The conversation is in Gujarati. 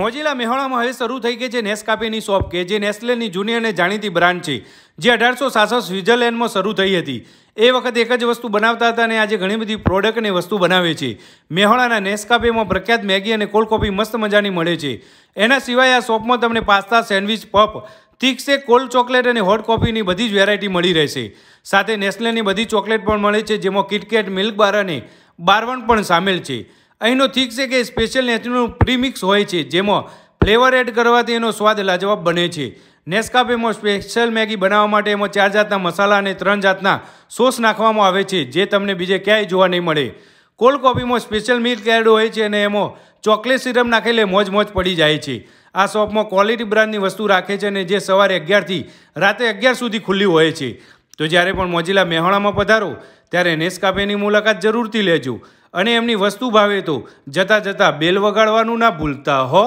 મોજીલા મેહોણામાં હવે શરૂ થઈ ગઈ છે નેસ્કાફેની શોપ કે જે નેસ્લેની જૂની અને જાણીતી બ્રાન્ડ છે જે અઢારસો સાસઠ સ્વિટરલેન્ડમાં શરૂ થઈ હતી એ વખત એક જ વસ્તુ બનાવતા હતા અને આજે ઘણી બધી પ્રોડક્ટ અને વસ્તુ બનાવે છે મેહોણાના નેસ્કાફેમાં પ્રખ્યાત મેગી અને કોલ્ડ કોફી મસ્ત મજાની મળે છે એના સિવાય આ શોપમાં તમને પાસ્તા સેન્ડવિચ પફ તીક્ષે કોલ્ડ ચોકલેટ અને હોટ કોફીની બધી જ વેરાયટી મળી રહેશે સાથે નેસ્લેની બધી ચોકલેટ પણ મળે છે જેમાં કિટકેટ મિલ્ક બાર અને બારવણ પણ સામેલ છે અહીંનો થીક છે કે સ્પેશિયલ નેચરનું પ્રીમિક્સ હોય છે જેમાં ફ્લેવર એડ કરવાથી એનો સ્વાદ લાજવાબ બને છે નેસ્કાફેમાં સ્પેશિયલ મેગી બનાવવા માટે એમાં ચાર જાતના મસાલા અને ત્રણ જાતના સોસ નાખવામાં આવે છે જે તમને બીજે ક્યાંય જોવા નહીં મળે કોલ્ડ કોફીમાં સ્પેશિયલ મિલ્ક એડ હોય છે અને એમાં ચોકલેટ સિરપ નાખેલે મોજ મોજ પડી જાય છે આ શોપમાં ક્વોલિટી બ્રાન્ડની વસ્તુ રાખે છે અને જે સવારે અગિયારથી રાતે અગિયાર સુધી ખુલ્લી હોય છે તો જ્યારે પણ મોજીલા મહેવાણામાં પધારો ત્યારે નેસ્કાફેની મુલાકાત જરૂરથી લેજો અને એમની વસ્તુ ભાવે તો જતાં જતાં બેલ વગાડવાનું ના ભૂલતા હો